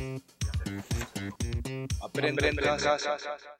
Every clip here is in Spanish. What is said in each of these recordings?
Mm-hmm. en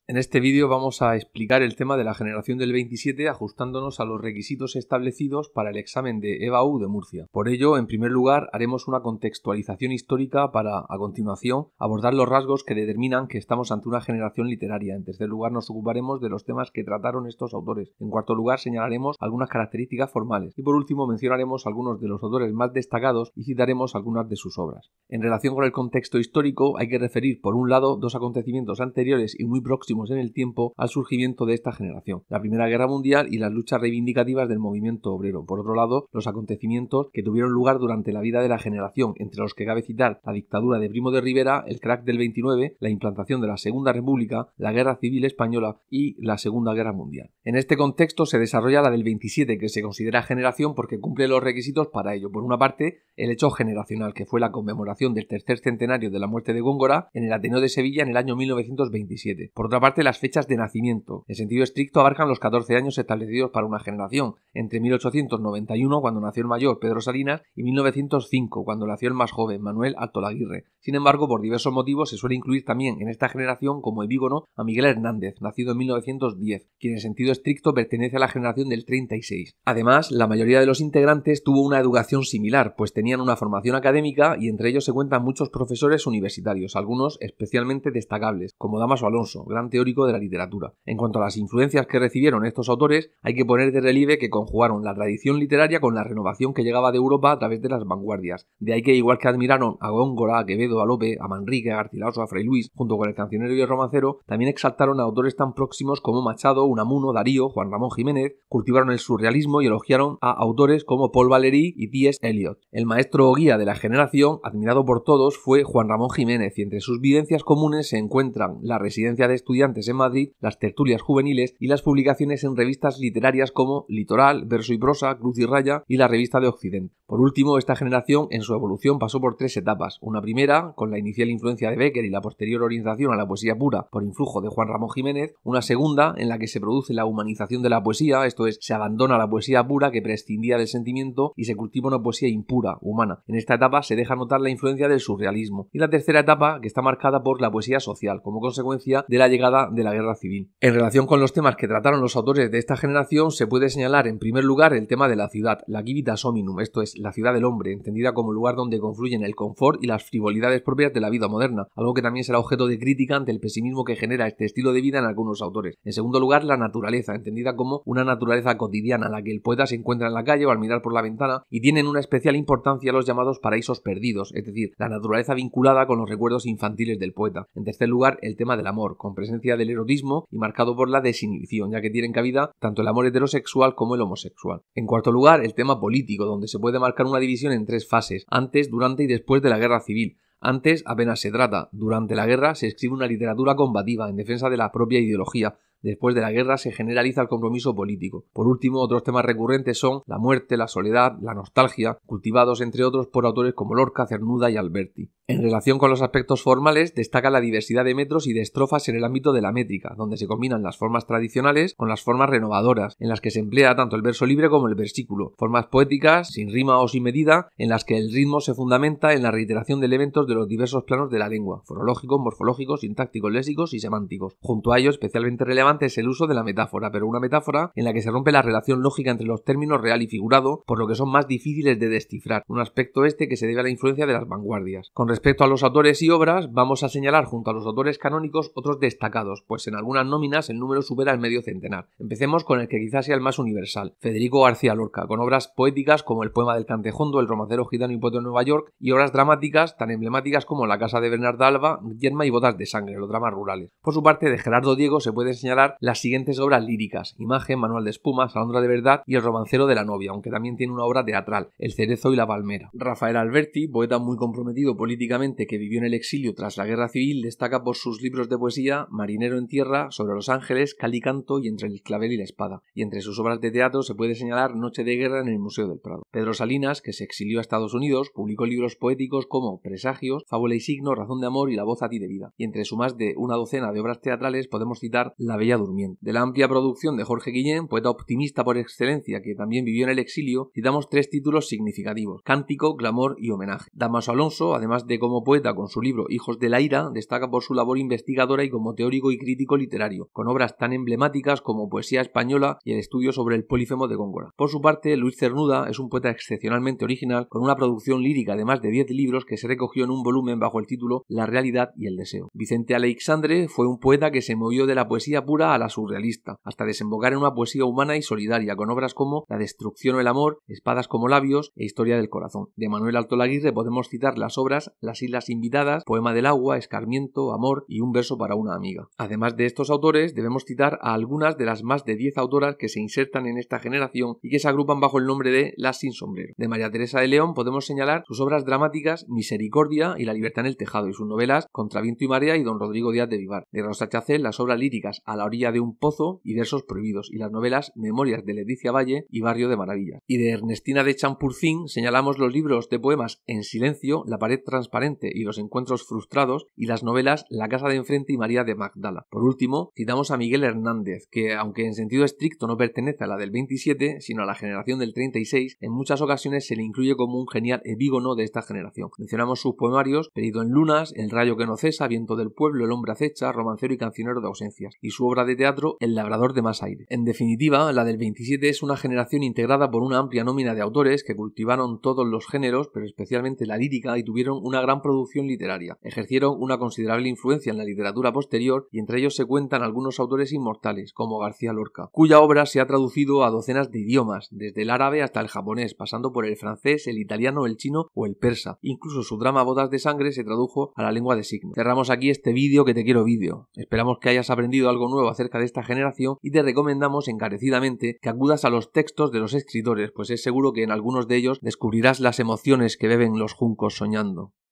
En este vídeo vamos a explicar el tema de la generación del 27 ajustándonos a los requisitos establecidos para el examen de EBAU de Murcia. Por ello, en primer lugar, haremos una contextualización histórica para, a continuación, abordar los rasgos que determinan que estamos ante una generación literaria. En tercer lugar, nos ocuparemos de los temas que trataron estos autores. En cuarto lugar, señalaremos algunas características formales. Y por último, mencionaremos algunos de los autores más destacados y citaremos algunas de sus obras. En relación con el contexto histórico, hay que referir, por un lado, dos acontecimientos anteriores y muy próximos en el tiempo al surgimiento de esta generación, la Primera Guerra Mundial y las luchas reivindicativas del movimiento obrero. Por otro lado, los acontecimientos que tuvieron lugar durante la vida de la generación, entre los que cabe citar la dictadura de Primo de Rivera, el crack del 29, la implantación de la Segunda República, la Guerra Civil Española y la Segunda Guerra Mundial. En este contexto se desarrolla la del 27, que se considera generación porque cumple los requisitos para ello. Por una parte, el hecho generacional, que fue la conmemoración del tercer centenario de la muerte de Góngora, en el Ateneo de Sevilla en el año 1927. Por otra parte, las fechas de nacimiento. En sentido estricto abarcan los 14 años establecidos para una generación, entre 1891, cuando nació el mayor Pedro Salinas, y 1905, cuando nació el más joven Manuel Altolaguirre. Sin embargo, por diversos motivos se suele incluir también en esta generación como epígono a Miguel Hernández, nacido en 1910, quien en sentido estricto pertenece a la generación del 36. Además, la mayoría de los integrantes tuvo una educación similar, pues tenían una formación académica y entre ellos se cuentan muchos profesores universitarios, algunos especialmente destacables, como Damaso Alonso, gran teórico de la literatura. En cuanto a las influencias que recibieron estos autores, hay que poner de relieve que conjugaron la tradición literaria con la renovación que llegaba de Europa a través de las vanguardias. De ahí que, igual que admiraron a Góngora, a Quevedo, a Lope, a Manrique, a Garcilaso, a Fray Luis, junto con el cancionero y el romancero, también exaltaron a autores tan próximos como Machado, Unamuno, Darío, Juan Ramón Jiménez, cultivaron el surrealismo y elogiaron a autores como Paul Valéry y T.S. Eliot. El maestro guía de la generación, admirado por todos, fue Juan Ramón Jiménez, entre sus vivencias comunes se encuentran la residencia de estudiantes en Madrid, las tertulias juveniles y las publicaciones en revistas literarias como Litoral, Verso y Prosa, Cruz y Raya y la revista de Occidente. Por último, esta generación en su evolución pasó por tres etapas. Una primera, con la inicial influencia de Becker y la posterior orientación a la poesía pura por influjo de Juan Ramón Jiménez. Una segunda, en la que se produce la humanización de la poesía, esto es, se abandona la poesía pura que prescindía del sentimiento y se cultiva una poesía impura, humana. En esta etapa se deja notar la influencia del surrealismo. Y la tercera etapa que está marcada por la poesía social, como consecuencia de la llegada de la guerra civil. En relación con los temas que trataron los autores de esta generación, se puede señalar en primer lugar el tema de la ciudad, la civitas hominum, esto es, la ciudad del hombre, entendida como lugar donde confluyen el confort y las frivolidades propias de la vida moderna, algo que también será objeto de crítica ante el pesimismo que genera este estilo de vida en algunos autores. En segundo lugar, la naturaleza, entendida como una naturaleza cotidiana, la que el poeta se encuentra en la calle o al mirar por la ventana, y tienen una especial importancia los llamados paraísos perdidos, es decir, la naturaleza vinculada con los recuerdos infantiles del poeta. En tercer lugar, el tema del amor, con presencia del erotismo y marcado por la desinhibición, ya que tienen cabida tanto el amor heterosexual como el homosexual. En cuarto lugar, el tema político, donde se puede marcar una división en tres fases, antes, durante y después de la guerra civil, antes apenas se trata. Durante la guerra se escribe una literatura combativa en defensa de la propia ideología. Después de la guerra se generaliza el compromiso político. Por último, otros temas recurrentes son la muerte, la soledad, la nostalgia, cultivados entre otros por autores como Lorca, Cernuda y Alberti. En relación con los aspectos formales, destaca la diversidad de metros y de estrofas en el ámbito de la métrica, donde se combinan las formas tradicionales con las formas renovadoras, en las que se emplea tanto el verso libre como el versículo, formas poéticas, sin rima o sin medida, en las que el ritmo se fundamenta en la reiteración de elementos de los diversos planos de la lengua, forológicos, morfológicos, sintácticos, lésicos y semánticos. Junto a ello, especialmente relevante es el uso de la metáfora, pero una metáfora en la que se rompe la relación lógica entre los términos real y figurado, por lo que son más difíciles de descifrar, un aspecto este que se debe a la influencia de las vanguardias. Respecto a los autores y obras, vamos a señalar junto a los autores canónicos otros destacados, pues en algunas nóminas el número supera el medio centenar. Empecemos con el que quizás sea el más universal, Federico García Lorca, con obras poéticas como El poema del Cantejondo, El romancero gitano y poeta de Nueva York, y obras dramáticas tan emblemáticas como La casa de Bernarda Alba, Yerma y Botas de Sangre, los dramas rurales. Por su parte, de Gerardo Diego se pueden señalar las siguientes obras líricas, Imagen, Manual de Espuma, Salondra de Verdad y El romancero de la novia, aunque también tiene una obra teatral, El cerezo y la palmera. Rafael Alberti, poeta muy comprometido político que vivió en el exilio tras la guerra civil, destaca por sus libros de poesía Marinero en tierra, Sobre los ángeles, Calicanto y Entre el clavel y la espada. Y entre sus obras de teatro se puede señalar Noche de guerra en el Museo del Prado. Pedro Salinas, que se exilió a Estados Unidos, publicó libros poéticos como Presagios, Fábula y signo, Razón de amor y La voz a ti de vida. Y entre su más de una docena de obras teatrales podemos citar La Bella Durmiente. De la amplia producción de Jorge Guillén, poeta optimista por excelencia que también vivió en el exilio, citamos tres títulos significativos: Cántico, Glamor y Homenaje. Damaso Alonso, además de como poeta con su libro Hijos de la Ira, destaca por su labor investigadora y como teórico y crítico literario, con obras tan emblemáticas como Poesía Española y el estudio sobre el polifemo de Góngora. Por su parte, Luis Cernuda es un poeta excepcionalmente original, con una producción lírica de más de 10 libros que se recogió en un volumen bajo el título La realidad y el deseo. Vicente Alexandre fue un poeta que se movió de la poesía pura a la surrealista, hasta desembocar en una poesía humana y solidaria, con obras como La destrucción o el amor, Espadas como labios e Historia del corazón. De Manuel Alto Laguirre podemos citar las obras las Islas Invitadas, Poema del Agua, Escarmiento, Amor y Un verso para una amiga. Además de estos autores, debemos citar a algunas de las más de 10 autoras que se insertan en esta generación y que se agrupan bajo el nombre de Las Sin Sombrero. De María Teresa de León podemos señalar sus obras dramáticas Misericordia y La Libertad en el Tejado y sus novelas Contra Viento y Marea y Don Rodrigo Díaz de Vivar. De Rosa Chacel, las obras líricas A la orilla de un pozo y Versos prohibidos y las novelas Memorias de Leticia Valle y Barrio de Maravilla. Y de Ernestina de Champurcín señalamos los libros de poemas En silencio, La pared Transparente, transparente y los encuentros frustrados y las novelas La casa de enfrente y María de Magdala. Por último, citamos a Miguel Hernández, que aunque en sentido estricto no pertenece a la del 27, sino a la generación del 36, en muchas ocasiones se le incluye como un genial epígono de esta generación. Mencionamos sus poemarios Pedido en lunas, El rayo que no cesa, Viento del pueblo, El hombre acecha, Romancero y cancionero de ausencias, y su obra de teatro El labrador de más aire. En definitiva, la del 27 es una generación integrada por una amplia nómina de autores que cultivaron todos los géneros, pero especialmente la lírica y tuvieron una gran producción literaria. Ejercieron una considerable influencia en la literatura posterior y entre ellos se cuentan algunos autores inmortales, como García Lorca, cuya obra se ha traducido a docenas de idiomas, desde el árabe hasta el japonés, pasando por el francés, el italiano, el chino o el persa. Incluso su drama Bodas de Sangre se tradujo a la lengua de signos. Cerramos aquí este vídeo que te quiero vídeo. Esperamos que hayas aprendido algo nuevo acerca de esta generación y te recomendamos encarecidamente que acudas a los textos de los escritores, pues es seguro que en algunos de ellos descubrirás las emociones que beben los juncos soñando.